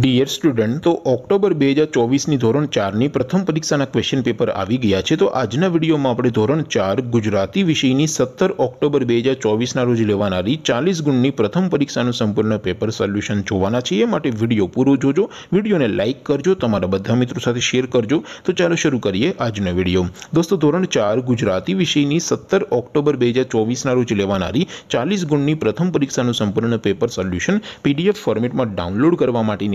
beer student તો October 2024 ની ધોરણ 4 ની પ્રથમ પરીક્ષા નું ક્વેશ્ચન પેપર આવી ગયું છે તો આજ ના વિડિયો માં આપણે ધોરણ 4 ગુજરાતી વિષય ની 70 ઓક્ટોબર 2024 ના રોજ લેવાણારી 40 ગુણ ની પ્રથમ પરીક્ષા નું સંપૂર્ણ પેપર સોલ્યુશન જોવાના છે એટલે વિડિયો પૂરો જોજો વિડિયોને લાઈક કરજો તમારા બધા મિત્રો સાથે શેર કરજો તો ચાલો શરૂ કરીએ આજ નો વિડિયો દોસ્તો ધોરણ 4 ગુજરાતી વિષય ની 70 ઓક્ટોબર 2024 ના રોજ લેવાણારી 40 ગુણ ની પ્રથમ પરીક્ષા નું સંપૂર્ણ પેપર સોલ્યુશન PDF ફોર્મેટ માં ડાઉનલોડ કરવા માટે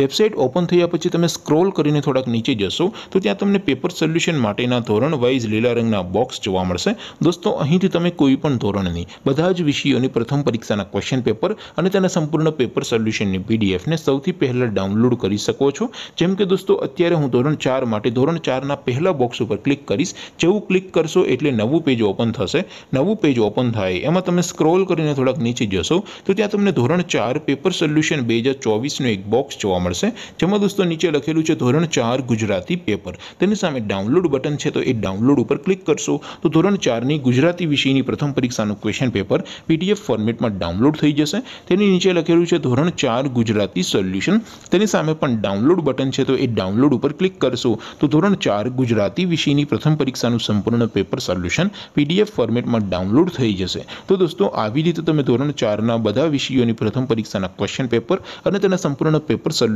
વેબસાઇટ ઓપન થઈયા પછી તમે સ્ક્રોલ કરીને થોડક નીચે જશો તો ત્યાં તમને પેપર સોલ્યુશન માટેના ધોરણ વાઇઝ લેલા રંગના બોક્સ જોવા મળશે દોસ્તો અહીંથી તમે કોઈ પણ ધોરણની બધા જ વિષયોની પ્રથમ પરીક્ષાના ક્વેશ્ચન પેપર અને તેના સંપૂર્ણ પેપર સોલ્યુશનની PDF ને સૌથી પહેલા ડાઉનલોડ કરી શકો છો જેમ કે દોસ્તો અત્યારે હું ધોરણ 4 માટે ધોરણ 4 ના પહેલા બોક્સ ઉપર ક્લિક કરીશ જેવું ક્લિક કરશો એટલે નવું પેજ ઓપન થશે નવું પેજ ઓપન થાય એમાં તમે સ્ક્રોલ કરીને થોડક નીચે જશો તો ત્યાં તમને ધોરણ 4 પેપર સોલ્યુશન 2024 નો એક બોક્સ જોવા મળશે જેમ હું દોસ્તો નીચે લખેલું છે ધોરણ 4 ગુજરાતી પેપર તેની સામે ડાઉનલોડ બટન છે તો એ ડાઉનલોડ ઉપર ક્લિક કરશો તો ધોરણ 4 ની ગુજરાતી વિષયની પ્રથમ પરીક્ષા નું ક્વેશ્ચન પેપર પીડીએફ ફોર્મેટમાં ડાઉનલોડ થઈ જશે તેની નીચે લખેલું છે ધોરણ 4 ગુજરાતી સોલ્યુશન તેની સામે પણ ડાઉનલોડ બટન છે તો એ ડાઉનલોડ ઉપર ક્લિક કરશો તો ધોરણ 4 ગુજરાતી વિષયની પ્રથમ પરીક્ષા નું સંપૂર્ણ પેપર સોલ્યુશન પીડીએફ ફોર્મેટમાં ડાઉનલોડ થઈ જશે તો દોસ્તો આવી રીતે તમે ધોરણ 4 ના બધા વિષયો ની પ્રથમ પરીક્ષા ના ક્વેશ્ચન પેપર અને તેના સંપૂર્ણના પેપર સોલ્યુશન